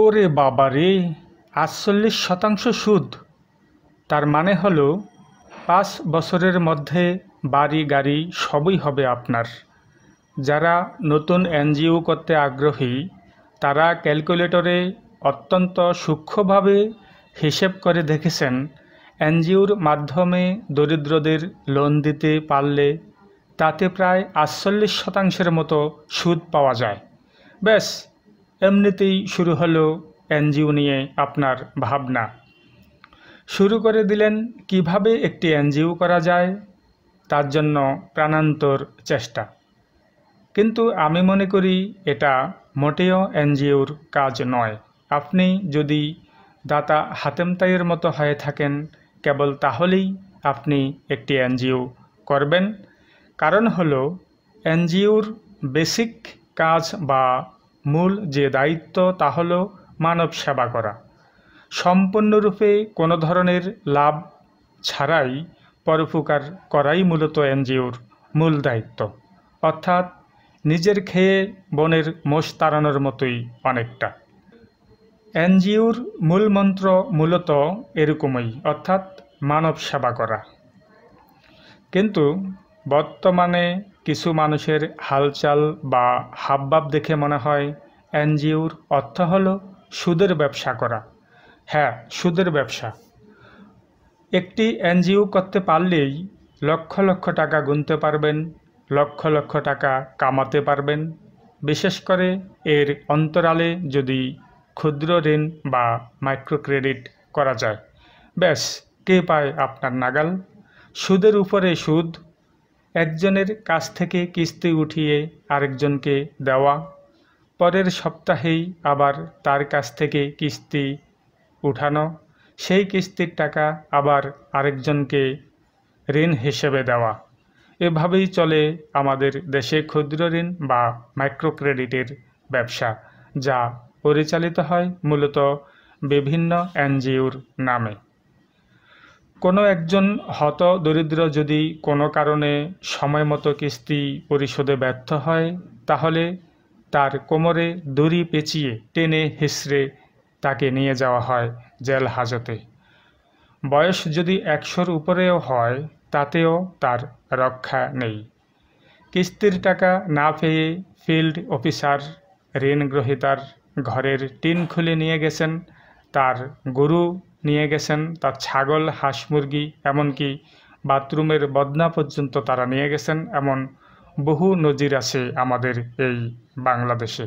ওরে বাবা রে আটচল্লিশ শতাংশ সুদ তার মানে হলো পাঁচ বছরের মধ্যে বাড়ি গাড়ি সবই হবে আপনার যারা নতুন এনজিও করতে আগ্রহী তারা ক্যালকুলেটরে অত্যন্ত সূক্ষ্মভাবে হিসেব করে দেখেছেন এনজিওর মাধ্যমে দরিদ্রদের লোন দিতে পারলে তাতে প্রায় আটচল্লিশ শতাংশের মতো সুদ পাওয়া যায় ব্যাস এমনিতেই শুরু হলো এনজিও নিয়ে আপনার ভাবনা শুরু করে দিলেন কিভাবে একটি এনজিও করা যায় তার জন্য প্রাণান্তর চেষ্টা কিন্তু আমি মনে করি এটা মোটেও এনজিওর কাজ নয় আপনি যদি দাতা হাতেম তাইয়ের মতো হয়ে থাকেন কেবল তাহলেই আপনি একটি এনজিও করবেন কারণ হলো এনজিওর বেসিক কাজ বা মূল যে দায়িত্ব তা হল মানব সেবা করা সম্পূর্ণরূপে কোনো ধরনের লাভ ছাড়াই পরোপকার করাই মূলত এনজিওর মূল দায়িত্ব অর্থাৎ নিজের খেয়ে বনের মোষ তাড়ানোর মতোই অনেকটা এনজিওর মূল মন্ত্র মূলত এরকমই অর্থাৎ মানব সেবা করা কিন্তু বর্তমানে কিছু মানুষের হালচাল বা হাবভাব দেখে মনে হয় এনজিওর অর্থ হলো সুদের ব্যবসা করা হ্যাঁ সুদের ব্যবসা একটি এনজিও করতে পারলেই লক্ষ লক্ষ টাকা গুনতে পারবেন লক্ষ লক্ষ টাকা কামাতে পারবেন বিশেষ করে এর অন্তরালে যদি ক্ষুদ্র ঋণ বা মাইক্রো ক্রেডিট করা যায় ব্যাস কে পায় আপনার নাগাল সুদের উপরে সুদ একজনের কাছ থেকে কিস্তি উঠিয়ে আরেকজনকে দেওয়া পরের সপ্তাহেই আবার তার কাছ থেকে কিস্তি উঠানো সেই কিস্তির টাকা আবার আরেকজনকে ঋণ হিসেবে দেওয়া এভাবেই চলে আমাদের দেশে ক্ষুদ্র ঋণ বা মাইক্রো ক্রেডিটের ব্যবসা যা পরিচালিত হয় মূলত বিভিন্ন এনজিওর নামে কোনো একজন হত দরিদ্র যদি কোনো কারণে সময়মতো কিস্তি পরিশোধে ব্যর্থ হয় তাহলে তার কোমরে দড়ি পেঁচিয়ে টেনে হিসড়ে তাকে নিয়ে যাওয়া হয় জেল হাজতে বয়স যদি একশোর উপরেও হয় তাতেও তার রক্ষা নেই কিস্তির টাকা না পেয়ে ফিল্ড অফিসার ঋণগ্রহীতার ঘরের টিন খুলে নিয়ে গেছেন তার গুরু নিয়ে গেছেন তার ছাগল হাঁস মুরগি এমনকি বাথরুমের বদনা পর্যন্ত তারা নিয়ে গেছেন এমন বহু নজির আছে আমাদের এই বাংলাদেশে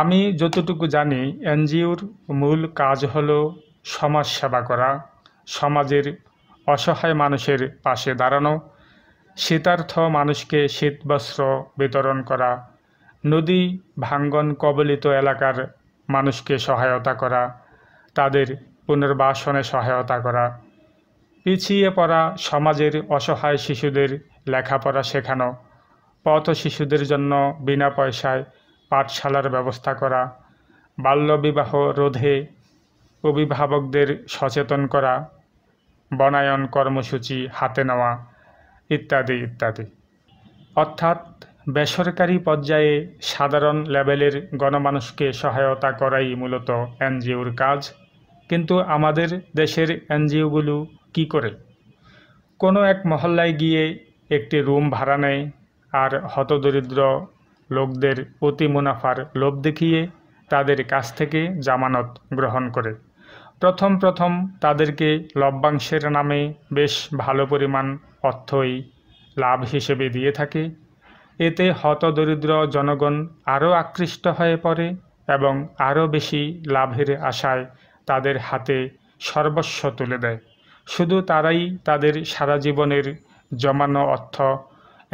আমি যতটুকু জানি এনজিওর মূল কাজ হল সমাজ সেবা করা সমাজের অসহায় মানুষের পাশে দাঁড়ানো শীতার্থ মানুষকে শীতবস্ত্র বিতরণ করা নদী ভাঙ্গন কবলিত এলাকার মানুষকে সহায়তা করা তাদের পুনর্বাসনে সহায়তা করা পিছিয়ে পড়া সমাজের অসহায় শিশুদের লেখাপড়া শেখানো পথ শিশুদের জন্য বিনা পয়সায় পাঠশালার ব্যবস্থা করা বাল্যবিবাহ রোধে অভিভাবকদের সচেতন করা বনায়ন কর্মসূচি হাতে নেওয়া ইত্যাদি ইত্যাদি অর্থাৎ বেসরকারি পর্যায়ে সাধারণ লেভেলের গণমানুষকে সহায়তা করাই মূলত এনজিওর কাজ কিন্তু আমাদের দেশের এনজিওগুলো কি করে কোনো এক মহল্লায় গিয়ে একটি রুম ভাড়া নেয় আর হতদরিদ্র লোকদের অতি মুনাফার লোভ দেখিয়ে তাদের কাছ থেকে জামানত গ্রহণ করে প্রথম প্রথম তাদেরকে লভ্যাংশের নামে বেশ ভালো পরিমাণ অর্থই লাভ হিসেবে দিয়ে থাকে এতে হতদরিদ্র জনগণ আরও আকৃষ্ট হয়ে পড়ে এবং আরও বেশি লাভের আশায় তাদের হাতে সর্বস্ব তুলে দেয় শুধু তারাই তাদের সারা জীবনের জমানো অর্থ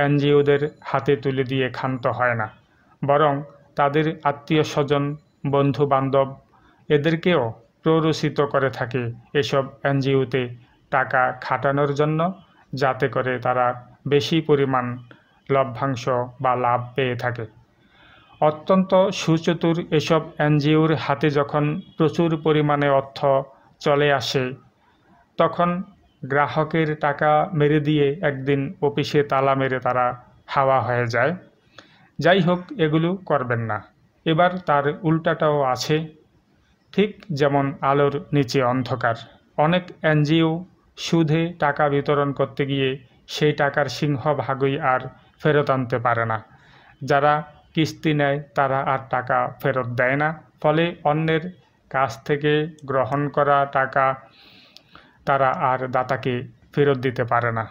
এনজিওদের হাতে তুলে দিয়ে ক্ষান্ত হয় না বরং তাদের আত্মীয় স্বজন বন্ধু বান্ধব এদেরকেও প্ররোচিত করে থাকে এসব এনজিওতে টাকা খাটানোর জন্য যাতে করে তারা বেশি পরিমাণ লভ্যাংশ বা লাভ পেয়ে থাকে অত্যন্ত সুচতুর এসব এনজিওর হাতে যখন প্রচুর পরিমাণে অর্থ চলে আসে তখন গ্রাহকের টাকা মেরে দিয়ে একদিন অফিসে তালা মেরে তারা হাওয়া হয়ে যায় যাই হোক এগুলো করবেন না এবার তার উল্টাটাও আছে ঠিক যেমন আলোর নিচে অন্ধকার অনেক এনজিও সুদে টাকা বিতরণ করতে গিয়ে সেই টাকার সিংহভাগই আর ফেরত আনতে পারে না যারা কিস্তি নেয় তারা আর টাকা ফেরত দেয় না ফলে অন্যের কাছ থেকে গ্রহণ করা টাকা তারা আর দাতাকে ফেরত দিতে পারে না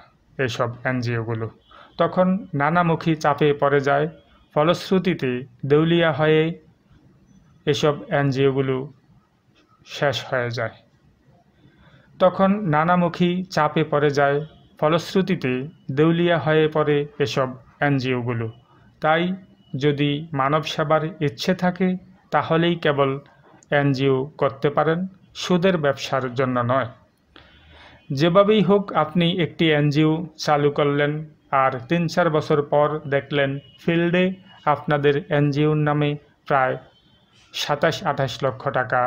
এসব এনজিওগুলো তখন নানামুখী চাপে পড়ে যায় ফলশ্রুতিতে দেউলিয়া হয়ে এসব এনজিওগুলো শেষ হয়ে যায় তখন নানামুখী চাপে পড়ে যায় ফলশ্রুতিতে দেউলিয়া হয়ে পড়ে এসব এনজিওগুলো তাই যদি মানব সেবার ইচ্ছে থাকে তাহলেই কেবল এনজিও করতে পারেন সুদের ব্যবসার জন্য নয় যেভাবেই হোক আপনি একটি এনজিও চালু করলেন আর তিন চার বছর পর দেখলেন ফিল্ডে আপনাদের এনজিওর নামে প্রায় সাতাশ আঠাশ লক্ষ টাকা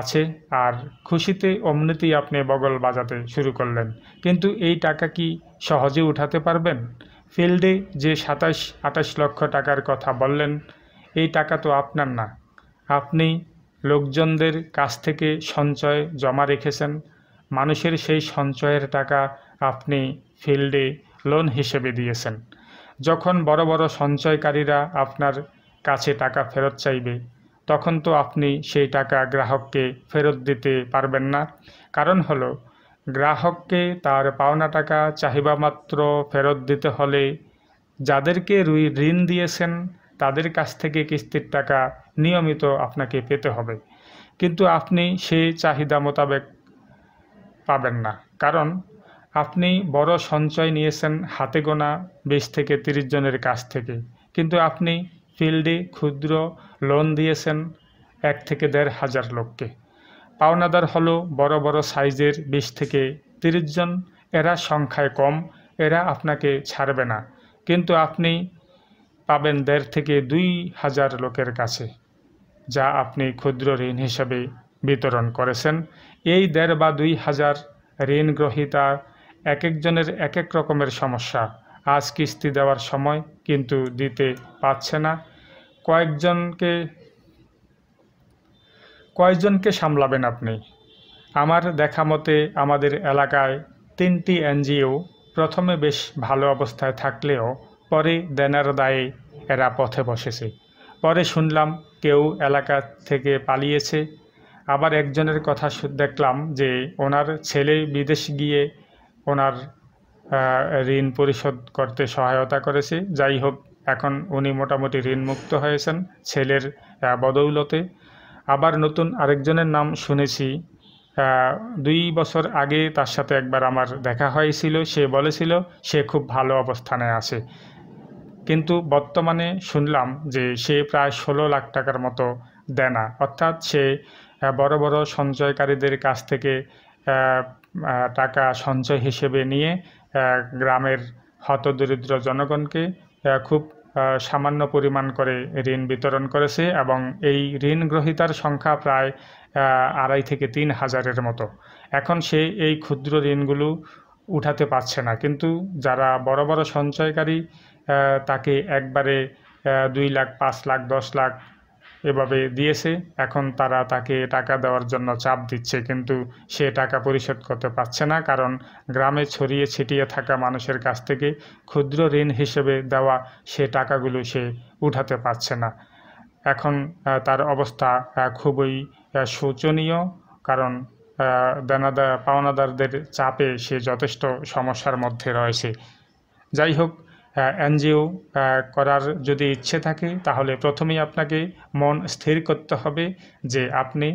আছে আর খুশিতে অমনিতেই আপনি বগল বাজাতে শুরু করলেন কিন্তু এই টাকা কি সহজে উঠাতে পারবেন ফিল্ডে যে সাতাশ আঠাশ লক্ষ টাকার কথা বললেন এই টাকা তো আপনার না আপনি লোকজনদের কাছ থেকে সঞ্চয় জমা রেখেছেন মানুষের সেই সঞ্চয়ের টাকা আপনি ফিল্ডে লোন হিসেবে দিয়েছেন যখন বড় বড় সঞ্চয়কারীরা আপনার কাছে টাকা ফেরত চাইবে তখন তো আপনি সেই টাকা গ্রাহককে ফেরত দিতে পারবেন না কারণ হলো গ্রাহককে তার পাওনা টাকা চাহিবা মাত্র ফেরত দিতে হলে যাদেরকে ঋণ দিয়েছেন তাদের কাছ থেকে কিস্তির টাকা নিয়মিত আপনাকে পেতে হবে কিন্তু আপনি সেই চাহিদা মোতাবেক পাবেন না কারণ আপনি বড় সঞ্চয় নিয়েছেন হাতে গোনা বিশ থেকে তিরিশ জনের কাছ থেকে কিন্তু আপনি ফিল্ডে ক্ষুদ্র লোন দিয়েছেন এক থেকে দেড় হাজার লোককে পাওনাদার হলো বড় বড় সাইজের বিশ থেকে তিরিশ জন এরা সংখ্যায় কম এরা আপনাকে ছাড়বে না কিন্তু আপনি পাবেন দেড় থেকে দুই হাজার লোকের কাছে যা আপনি ক্ষুদ্র ঋণ হিসাবে বিতরণ করেছেন এই দেড় বা দুই হাজার ঋণ গ্রহিতা এক একজনের এক এক রকমের সমস্যা আজ কিস্তি দেওয়ার সময় কিন্তু দিতে পারছে না কয়েকজনকে কয়েকজনকে সামলাবেন আপনি আমার দেখা মতে আমাদের এলাকায় তিনটি এনজিও প্রথমে বেশ ভালো অবস্থায় থাকলেও পরে দেনার দায়ে এরা পথে বসেছে পরে শুনলাম কেউ এলাকা থেকে পালিয়েছে আবার একজনের কথা দেখলাম যে ওনার ছেলে বিদেশ গিয়ে ওনার ঋণ পরিশোধ করতে সহায়তা করেছে যাই হোক এখন উনি মোটামুটি ঋণমুক্ত হয়েছেন ছেলের বদৌলতে আবার নতুন আরেকজনের নাম শুনেছি দুই বছর আগে তার সাথে একবার আমার দেখা হয়েছিল সে বলেছিল সে খুব ভালো অবস্থানে আছে কিন্তু বর্তমানে শুনলাম যে সে প্রায় ষোলো লাখ টাকার মতো দেনা অর্থাৎ সে বড় বড় সঞ্চয়কারীদের কাছ থেকে টাকা সঞ্চয় হিসেবে নিয়ে গ্রামের হতদরিদ্র জনগণকে খুব সামান্য পরিমাণ করে ঋণ বিতরণ করেছে এবং এই ঋণ গ্রহিতার সংখ্যা প্রায় আড়াই থেকে তিন হাজারের মতো এখন সে এই ক্ষুদ্র ঋণগুলো উঠাতে পারছে না কিন্তু যারা বড় বড় সঞ্চয়কারী তাকে একবারে দুই লাখ পাঁচ লাখ দশ লাখ এভাবে দিয়েছে এখন তারা তাকে টাকা দেওয়ার জন্য চাপ দিচ্ছে কিন্তু সে টাকা পরিশোধ করতে পারছে না কারণ গ্রামে ছড়িয়ে ছিটিয়ে থাকা মানুষের কাছ থেকে ক্ষুদ্র ঋণ হিসেবে দেওয়া সে টাকাগুলো সে উঠাতে পারছে না এখন তার অবস্থা খুবই শোচনীয় কারণ দেনাদা পাওনাদারদের চাপে সে যথেষ্ট সমস্যার মধ্যে রয়েছে যাই হোক এনজিও করার যদি ইচ্ছে থাকে তাহলে প্রথমেই আপনাকে মন স্থির করতে হবে যে আপনি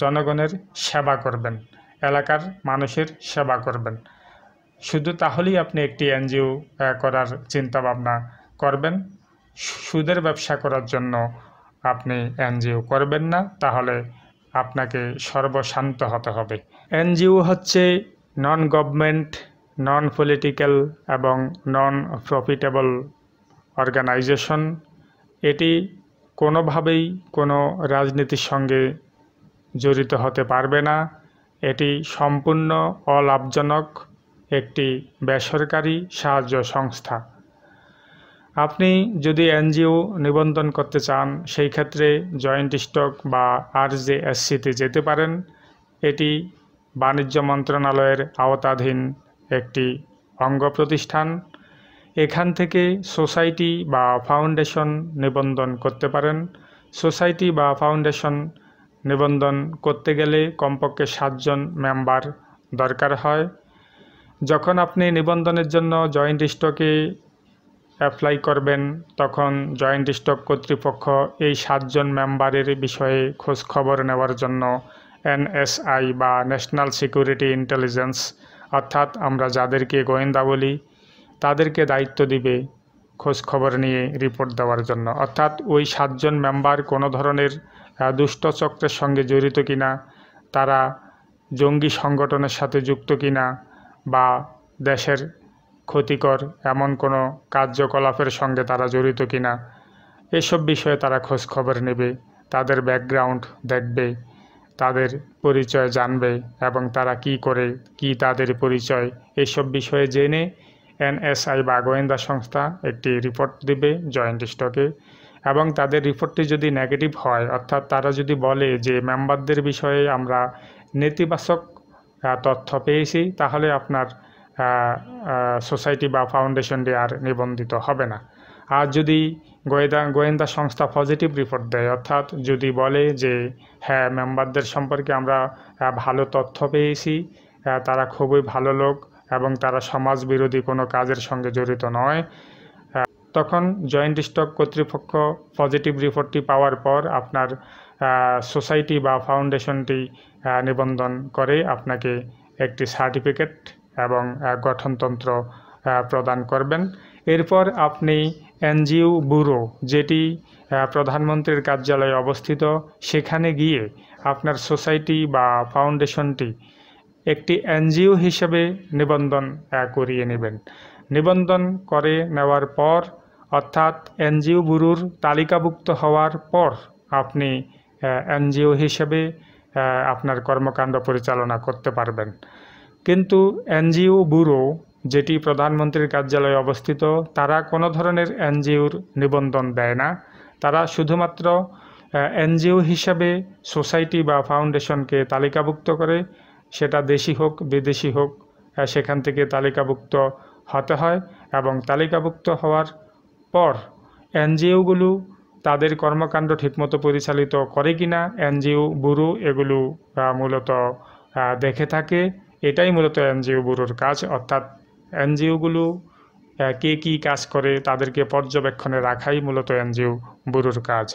জনগণের সেবা করবেন এলাকার মানুষের সেবা করবেন শুধু তাহলেই আপনি একটি এনজিও করার চিন্তা ভাবনা করবেন সুদের ব্যবসা করার জন্য আপনি এনজিও করবেন না তাহলে আপনাকে সর্বশান্ত হতে হবে এনজিও হচ্ছে নন গভর্নমেন্ট নন পলিটিক্যাল এবং নন প্রফিটেবল অর্গানাইজেশন এটি কোনোভাবেই কোনো রাজনীতির সঙ্গে জড়িত হতে পারবে না এটি সম্পূর্ণ অলাভজনক একটি বেসরকারি সাহায্য সংস্থা আপনি যদি এনজিও নিবন্ধন করতে চান সেই ক্ষেত্রে জয়েন্ট স্টক বা আর জে যেতে পারেন এটি বাণিজ্য মন্ত্রণালয়ের আওতাধীন একটি অঙ্গ প্রতিষ্ঠান এখান থেকে সোসাইটি বা ফাউন্ডেশন নিবন্ধন করতে পারেন সোসাইটি বা ফাউন্ডেশন নিবন্ধন করতে গেলে কমপক্ষে সাতজন মেম্বার দরকার হয় যখন আপনি নিবন্ধনের জন্য জয়েন্ট স্টকে অ্যাপ্লাই করবেন তখন জয়েন্ট স্টক কর্তৃপক্ষ এই সাতজন মেম্বারের বিষয়ে খোঁজ খবর নেওয়ার জন্য এনএসআই বা ন্যাশনাল সিকিউরিটি ইন্টেলিজেন্স অর্থাৎ আমরা যাদেরকে গোয়েন্দা বলি তাদেরকে দায়িত্ব দিবে খোঁজ খবর নিয়ে রিপোর্ট দেওয়ার জন্য অর্থাৎ ওই সাতজন মেম্বার কোনো ধরনের দুষ্টচক্রের সঙ্গে জড়িত কিনা তারা জঙ্গি সংগঠনের সাথে যুক্ত কিনা বা দেশের ক্ষতিকর এমন কোনো কার্যকলাপের সঙ্গে তারা জড়িত কিনা এসব বিষয়ে তারা খোঁজ খবর নেবে তাদের ব্যাকগ্রাউন্ড দেখবে তাদের পরিচয় জানবে এবং তারা কি করে কি তাদের পরিচয় এসব বিষয়ে জেনে এনএসআই বা গোয়েন্দা সংস্থা একটি রিপোর্ট দিবে জয়েন্ট স্টকে এবং তাদের রিপোর্টটি যদি নেগেটিভ হয় অর্থাৎ তারা যদি বলে যে মেম্বারদের বিষয়ে আমরা নেতিবাচক তথ্য পেয়েছি তাহলে আপনার সোসাইটি বা ফাউন্ডেশনটি আর নিবন্ধিত হবে না আর যদি গোয়েন্দা গোয়েন্দা সংস্থা পজিটিভ রিপোর্ট দেয় অর্থাৎ যদি বলে যে হ্যাঁ মেম্বারদের সম্পর্কে আমরা ভালো তথ্য পেয়েছি তারা খুবই ভালো লোক এবং তারা সমাজ বিরোধী কোনো কাজের সঙ্গে জড়িত নয় তখন জয়েন্ট স্টক কর্তৃপক্ষ পজিটিভ রিপোর্টটি পাওয়ার পর আপনার সোসাইটি বা ফাউন্ডেশনটি নিবন্ধন করে আপনাকে একটি সার্টিফিকেট এবং গঠনতন্ত্র প্রদান করবেন এরপর আপনি এনজিও ব্যুরো যেটি প্রধানমন্ত্রীর কার্যালয়ে অবস্থিত সেখানে গিয়ে আপনার সোসাইটি বা ফাউন্ডেশনটি একটি এনজিও হিসেবে নিবন্ধন করিয়ে নেবেন নিবন্ধন করে নেওয়ার পর অর্থাৎ এনজিও ব্যুরোর তালিকাভুক্ত হওয়ার পর আপনি এনজিও হিসেবে আপনার কর্মকাণ্ড পরিচালনা করতে পারবেন কিন্তু এনজিও ব্যুরো যেটি প্রধানমন্ত্রীর কার্যালয়ে অবস্থিত তারা কোনো ধরনের এনজিওর নিবন্ধন দেয় না তারা শুধুমাত্র এনজিও হিসাবে সোসাইটি বা ফাউন্ডেশনকে তালিকাভুক্ত করে সেটা দেশি হোক বিদেশি হোক সেখান থেকে তালিকাভুক্ত হতে হয় এবং তালিকাভুক্ত হওয়ার পর এনজিওগুলো তাদের কর্মকাণ্ড ঠিকমতো পরিচালিত করে কি না এনজিও ব্যুরো এগুলো মূলত দেখে থাকে এটাই মূলত এনজিও ব্যুরোর কাজ অর্থাৎ এনজিওগুলো কে কী কাজ করে তাদেরকে পর্যবেক্ষণে রাখাই মূলত এনজিও ব্যুরোর কাজ